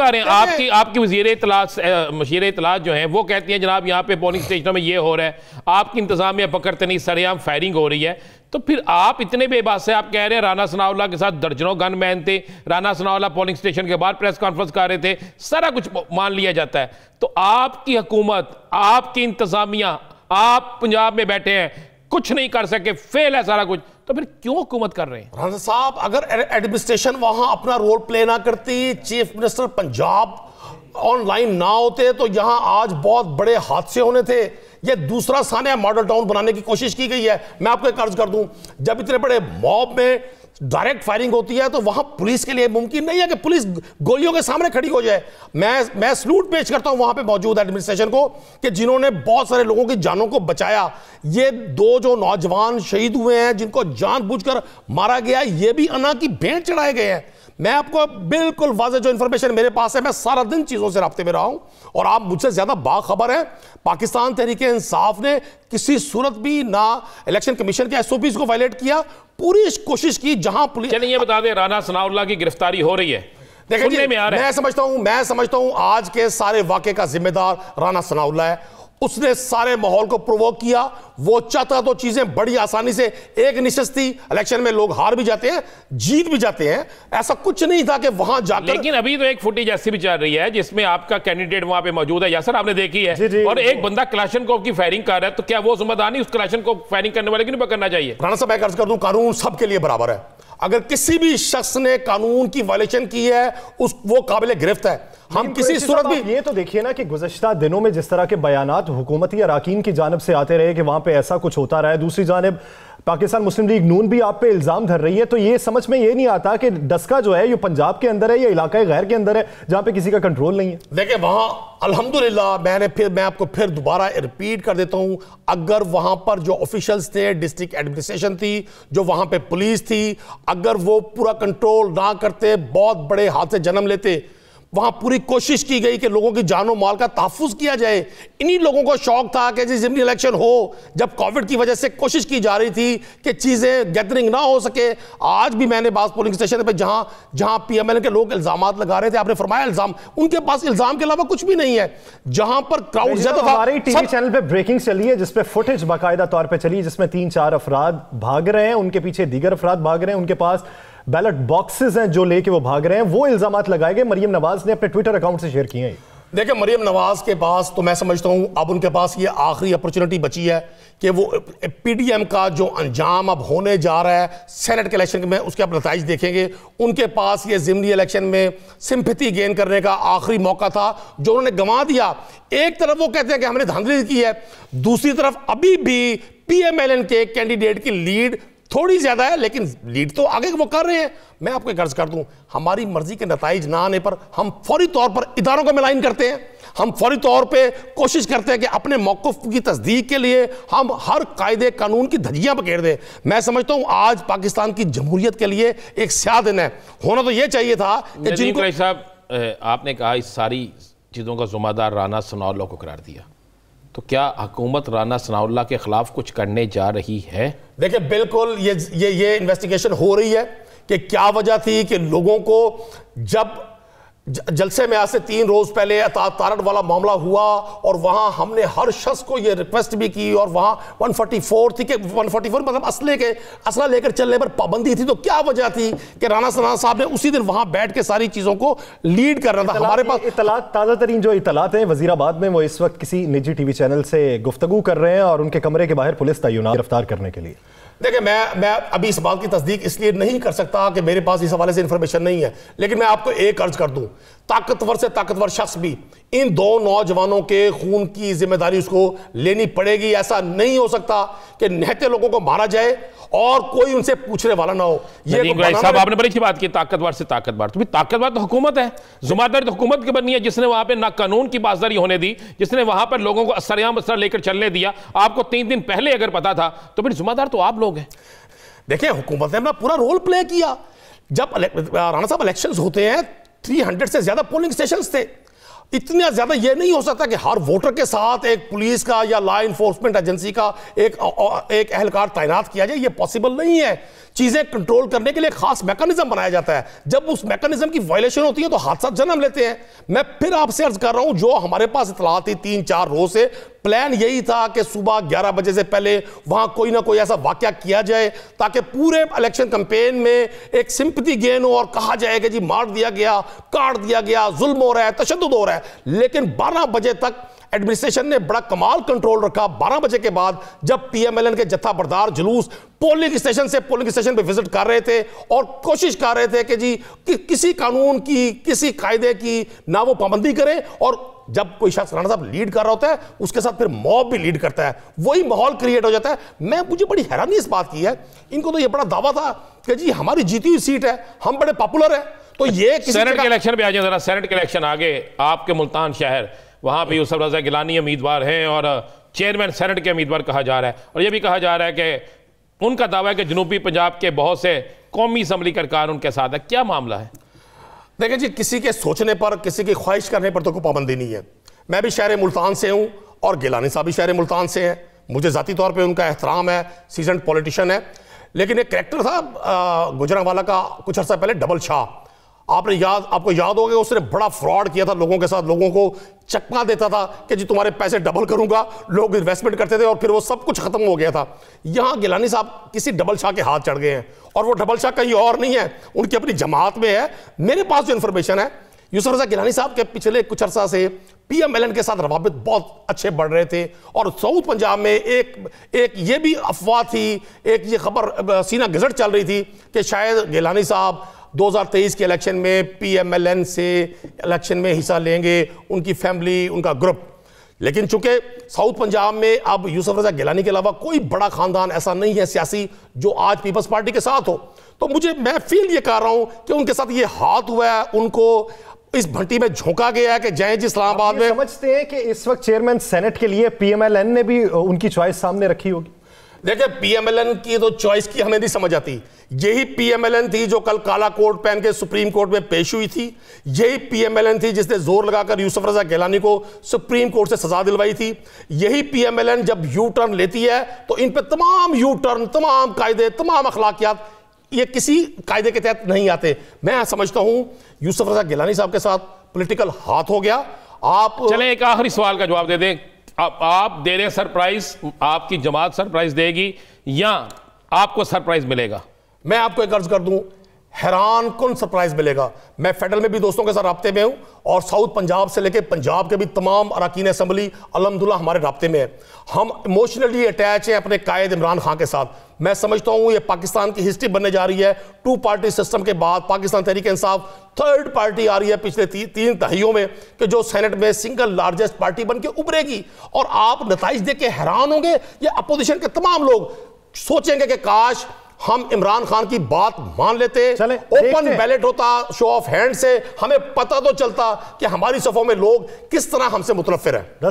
रहे हैं आपकी आपकी वजीर इतला मशीर इतला जो है वो कहती है जनाब यहाँ पे पोलिंग स्टेशनों में ये हो रहा है आपकी इंतजामिया पकड़ते नहीं सरेआम फायरिंग हो रही है तो फिर आप इतने बेबास है आप कह रहे हैं राना सनावला के साथ दर्जनों गन मैन थे राना सनावला पोलिंग स्टेशन के बाद प्रेस कॉन्फ्रेंस कर रहे थे सारा कुछ मान लिया जाता है तो आपकी हुकूमत आपकी इंतजामिया आप पंजाब में बैठे हैं कुछ नहीं कर सके फेल है सारा कुछ तो फिर क्यों हुकूमत कर रहे हैं साहब अगर एडमिनिस्ट्रेशन वहां अपना रोल प्ले ना करती चीफ मिनिस्टर पंजाब ऑनलाइन ना होते तो यहां आज बहुत बड़े हादसे होने थे ये दूसरा सान्या मॉडल टाउन बनाने की कोशिश की गई है मैं आपको एक अर्ज कर दूं जब इतने बड़े मॉब में डायरेक्ट फायरिंग होती है तो वहां पुलिस के लिए मुमकिन नहीं है कि पुलिस गोलियों के सामने खड़ी हो जाए मैं मैं सलूट पेश करता हूं वहां पे मौजूद एडमिनिस्ट्रेशन को कि जिन्होंने बहुत सारे लोगों की जानों को बचाया ये दो जो नौजवान शहीद हुए हैं जिनको जानबूझकर मारा गया ये भी अना की भेंट चढ़ाए गए हैं मैं आपको बिल्कुल वाजह जो इंफॉर्मेशन मेरे पास है मैं सारा दिन चीज़ों से रबते में रहा हूं और आप मुझसे ज़्यादा बाखबर हैं पाकिस्तान तहरीक इंसाफ ने किसी सूरत भी ना इलेक्शन कमीशन के एसओपीज को वायलेट किया पूरी कोशिश की जहां पुलिस ये बता दें राना सनाउल्ला की गिरफ्तारी हो रही है देखिए मैं समझता हूं मैं समझता हूं आज के सारे वाक्य का जिम्मेदार राणा सनाउल्ला है उसने सारे माहौल को प्रोवोक किया वो चाहता तो चीजें बड़ी आसानी से एक निश्चित इलेक्शन में लोग हार भी जाते हैं जीत भी जाते हैं ऐसा कुछ नहीं था कि वहां जाकर लेकिन अभी तो एक फुटेज ऐसी भी चल रही है जिसमें आपका कैंडिडेट वहां पे मौजूद है या सर आपने देखी है जी जी और एक बंदा क्लाशन कोप की फायरिंग कर रहा है तो क्या वो जुम्मेदार नहीं उस क्लाशन को फायरिंग करने वाले की नहीं पकड़ना चाहिए राणा साहब मैं कर्ज कर दू कानून सबके लिए बराबर है अगर किसी भी शख्स ने कानून की वायलेशन की है उस वो काबिल गिरफ्त है हम किसी सूरत भी ये तो देखिए ना कि गुजशत दिनों में जिस तरह के बयान हुकूमती अरकान की जानब से आते रहे कि वहां पर ऐसा कुछ होता रहा है दूसरी जानब पाकिस्तान मुस्लिम लीग नून भी आप पे इल्ज़ाम धर रही है तो ये समझ में ये नहीं आता कि डस्का जो है ये पंजाब के अंदर है या इलाका गैर के अंदर है जहाँ पे किसी का कंट्रोल नहीं है देखिए वहाँ अल्हम्दुलिल्लाह मैंने फिर मैं आपको फिर दोबारा रिपीट कर देता हूँ अगर वहां पर जो ऑफिशल्स थे डिस्ट्रिक्ट एडमिनिस्ट्रेशन थी जो वहां पर पुलिस थी अगर वो पूरा कंट्रोल ना करते बहुत बड़े हाथ से जन्म लेते वहां पूरी कोशिश की गई कि लोगों की जानो माल का तहफुज किया जाए इन्हीं लोगों को शौक था कि जी ज़िमनी इलेक्शन हो जब कोविड की वजह से कोशिश की जा रही थी कि चीज़ें गैदरिंग ना हो सके आज भी मैंने बास पोलिंग स्टेशन पर जहां जहां पी एम एल के लोग इल्ज़ाम लगा रहे थे आपने फरमाया इल्ज़ाम उनके पास इल्ज़ाम के अलावा कुछ भी नहीं है जहां पर क्राउड ज़्यादा तो चैनल पर ब्रेकिंग चली है जिसपे फुटेज बाकायदा तौर पर चली है जिसमें तीन चार अफराद भाग रहे हैं उनके पीछे दीगर अफराद भाग रहे हैं उनके पास बैलेट बॉक्सेस हैं जो लेके वो भाग रहे हैं वो इल्जाम लगाए गए मरियम नवाज ने अपने ट्विटर अकाउंट से शेयर किए हैं देखिए मरियम नवाज के पास तो मैं समझता हूं अब उनके पास ये आखिरी अपॉर्चुनिटी बची है कि वो पीडीएम का जो अंजाम अब होने जा रहा है सेनेट के इलेक्शन में उसके आप नतज देखेंगे उनके पास ये ज़िमनी इलेक्शन में सिंपथी गेन करने का आखिरी मौका था जो उन्होंने गंवा दिया एक तरफ वो कहते हैं कि हमने धांधली की है दूसरी तरफ अभी भी पीएमएलएन के कैंडिडेट की लीड थोड़ी ज्यादा है लेकिन लीड तो आगे वो कर रहे हैं मैं आपको कर्ज कर दूं हमारी मर्जी के नतज ना आने पर हम फौरी तौर पर इधारों का मिलाइन करते हैं हम फौरी तौर पे कोशिश करते हैं कि अपने मौकफ की तस्दीक के लिए हम हर कायदे कानून की धजियां पकेर दें मैं समझता हूँ आज पाकिस्तान की जमहूरियत के लिए एक स्या दिन है होना तो ये चाहिए था कि जिनको साहब आपने कहा इस सारी चीज़ों का जुम्मेदार राना सनौलो को करार दिया तो क्या हुकूमत राना सनाउल्ला के खिलाफ कुछ करने जा रही है देखिए बिल्कुल ये ये ये इन्वेस्टिगेशन हो रही है कि क्या वजह थी कि लोगों को जब जलसे में आज से तीन रोज पहले तारण वाला मामला हुआ और वहां हमने हर शख्स को ये रिक्वेस्ट भी की और वहां 144 थी कि फोर मतलब असले के असला लेकर चलने पर पाबंदी थी तो क्या वजह थी कि राना सना साहब ने उसी दिन वहां बैठ के सारी चीजों को लीड कर रहा था हमारे पास इतला ताज़ा तरीन जो इतलात है वजीराबाद में वो इस वक्त किसी निजी टी वी चैनल से गुफ्तु कर रहे हैं और उनके कमरे के बाहर पुलिस तैनात गिरफ्तार करने के लिए देखिए मैं मैं अभी इस बात की तस्दीक इसलिए नहीं कर सकता कि मेरे पास इस हवाले से इंफॉर्मेशन नहीं है लेकिन मैं आपको एक अर्ज कर दूं ताकतवर से ताकतवर शख्स भी इन दो नौजवानों के खून की जिम्मेदारी उसको लेनी पड़ेगी ऐसा नहीं हो सकता कि नहते लोगों को मारा जाए और कोई उनसे पूछने वाला ना हो ये साहब आपने बड़ी अच्छी बात की ताकतवर से ताकतवर तो भी ताकतवर तो हुकूमत है जुम्मेदारी तो हुकूमत की बननी है जिसने वहां पर ना कानून की बाजारी होने दी जिसने वहां पर लोगों को असरयाम असर लेकर चलने दिया आपको तीन दिन पहले अगर पता था तो फिर जुम्मेदार तो आप लोग हैं देखिए हुकूमत ने अपना पूरा रोल प्ले किया जब राणा साहब इलेक्शन होते हैं 300 से ज्यादा पोलिंग स्टेशन थे इतना ज्यादा यह नहीं हो सकता कि हर वोटर के साथ एक पुलिस का या लॉ इन्फोर्समेंट एजेंसी का एक एक अहलकार तैनात किया जाए यह पॉसिबल नहीं है चीजें कंट्रोल करने के लिए खास मैकेनिज्म बनाया जाता है जब उस मैकेनिज्म की वायलेशन होती है तो हादसा जन्म लेते हैं मैं फिर आपसे अर्ज कर रहा हूं जो हमारे पास इतला थी तीन चार रोज से प्लान यही था कि सुबह 11 बजे से पहले वहां कोई ना कोई ऐसा वाक्य किया जाए ताकि पूरे इलेक्शन कंपेन में एक सिंपति गेन हो और कहा जाए कि जी मार दिया गया काट दिया गया जुल्म हो रहा है तशद हो रहा है लेकिन बारह बजे तक एडमिनिस्ट्रेशन ने बड़ा कमाल कंट्रोल रखा बारह बजे के बाद जब पीएमएलएन के जत्था बरदार जुलूस पोलिंग स्टेशन से पोलिंग स्टेशन पर विजिट कर रहे थे और कोशिश कर रहे थे कि जी कि, किसी कानून की किसी कायदे की ना वो पाबंदी करें और जब कोई शख्स राणा साहब लीड कर रहा होता है उसके साथ फिर मॉब भी लीड करता है वही माहौल क्रिएट हो जाता है मैं मुझे बड़ी हैरानी इस बात की है इनको तो ये बड़ा दावा था कि जी हमारी जीती हुई सीट है हम बड़े पॉपुलर हैं तो ये सेनेट के इलेक्शन भी आ जाए जरा सेनेट के इलेक्शन आगे आपके मुल्तान शहर वहाँ पर यूसफ रजा गिलानी उम्मीदवार हैं और चेयरमैन सेनेट के उम्मीदवार कहा जा रहा है और यह भी कहा जा रहा है कि उनका दावा है कि जनूबी पंजाब के बहुत से कौमी असम्बली कार उनके साथ है क्या मामला है देखिए जी किसी के सोचने पर किसी की ख्वाहिश करने पर तो कोई पाबंदी नहीं है मैं भी शहर मुल्तान से हूँ और गिलानी साहब भी शहर मुल्तान से हैं मुझे ज़ाती तौर पर उनका एहतराम है सीजन पॉलिटिशियन है लेकिन एक करेक्टर था वाला का कुछ अर्सा पहले डबल शाह आपने याद आपको याद होगा उसने बड़ा फ्रॉड किया था लोगों के साथ लोगों को चकमा देता था कि जी तुम्हारे पैसे डबल करूंगा लोग इन्वेस्टमेंट करते थे और फिर वो सब कुछ खत्म हो गया था यहां गिलानी साहब किसी डबल शाह के हाथ चढ़ गए हैं और वो डबल शाह कहीं और नहीं है उनकी अपनी जमात में है मेरे पास जो इन्फॉर्मेशन है यूसर रजा गिलानी साहब के पिछले कुछ अरसा से पी एम एल एन के साथ रवाबित बहुत अच्छे बढ़ रहे थे और साउथ पंजाब में एक एक ये भी अफवाह थी एक ये खबर सीना गजट चल रही थी कि शायद गिलानी साहब 2023 के इलेक्शन में पीएमएलएन से इलेक्शन में हिस्सा लेंगे उनकी फैमिली उनका ग्रुप लेकिन चूंकि साउथ पंजाब में अब यूसुफ रजा गिलानी के अलावा कोई बड़ा खानदान ऐसा नहीं है सियासी जो आज पीपल्स पार्टी के साथ हो तो मुझे मैं फील ये कर रहा हूं कि उनके साथ ये हाथ हुआ है उनको इस भट्टी में झोंका गया है कि जय जी इस्लामाबाद में समझते हैं कि इस वक्त चेयरमैन सेनेट के लिए पीएमएलएन ने भी उनकी चॉइस सामने रखी होगी देखिए पीएमएलएन की तो चॉइस की हमें नहीं समझ आती यही पीएमएलएन थी जो कल काला कोट पहन के सुप्रीम कोर्ट में पेश हुई थी यही पीएमएलएन थी जिसने जोर लगाकर यूसुफ रजा गैलानी को सुप्रीम कोर्ट से सजा दिलवाई थी यही पीएमएलएन जब यू टर्न लेती है तो इन पर तमाम यू टर्न तमाम कायदे तमाम अखलाकियात ये किसी कायदे के तहत नहीं आते मैं समझता हूं यूसुफ रजा गिलानी साहब के साथ पोलिटिकल हाथ हो गया आप चले एक आखिरी सवाल का जवाब दे दें अब आप दे रहे सरप्राइज आपकी जमात सरप्राइज देगी या आपको सरप्राइज मिलेगा मैं आपको एक अर्ज कर दूं हैरान कौन सरप्राइज मिलेगा मैं फेडरल में भी दोस्तों के साथ रबते में हूं और साउथ पंजाब से लेकर पंजाब के भी तमाम अरकान असम्बली अलहमदुल्ला हमारे रबते में है हम इमोशनली अटैच हैं अपने कायद इमरान खान के साथ मैं समझता हूं ये पाकिस्तान की हिस्ट्री बनने जा रही है टू पार्टी सिस्टम के बाद पाकिस्तान तहरीक इंसाफ थर्ड पार्टी आ रही है पिछले ती, तीन दहाइयों में कि जो सेनेट में सिंगल लार्जेस्ट पार्टी बन के उभरेगी और आप नतज देख के हैरान होंगे ये अपोजिशन के तमाम लोग सोचेंगे कि काश हम इमरान खान की बात मान लेते ओपन बैलेट होता शो ऑफ हैंड से हमें पता तो चलता कि हमारी सफों में लोग किस तरह हमसे मुतनफर हैं